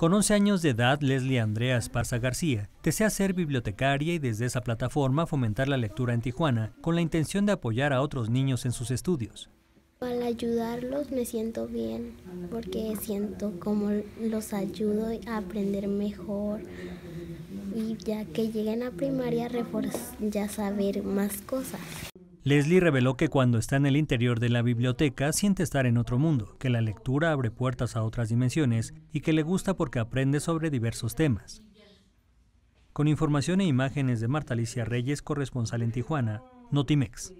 Con 11 años de edad, Leslie Andrea Esparza García desea ser bibliotecaria y desde esa plataforma fomentar la lectura en Tijuana con la intención de apoyar a otros niños en sus estudios. Al ayudarlos me siento bien porque siento como los ayudo a aprender mejor y ya que lleguen a primaria ya saber más cosas. Leslie reveló que cuando está en el interior de la biblioteca siente estar en otro mundo, que la lectura abre puertas a otras dimensiones y que le gusta porque aprende sobre diversos temas. Con información e imágenes de Marta Alicia Reyes, corresponsal en Tijuana, Notimex.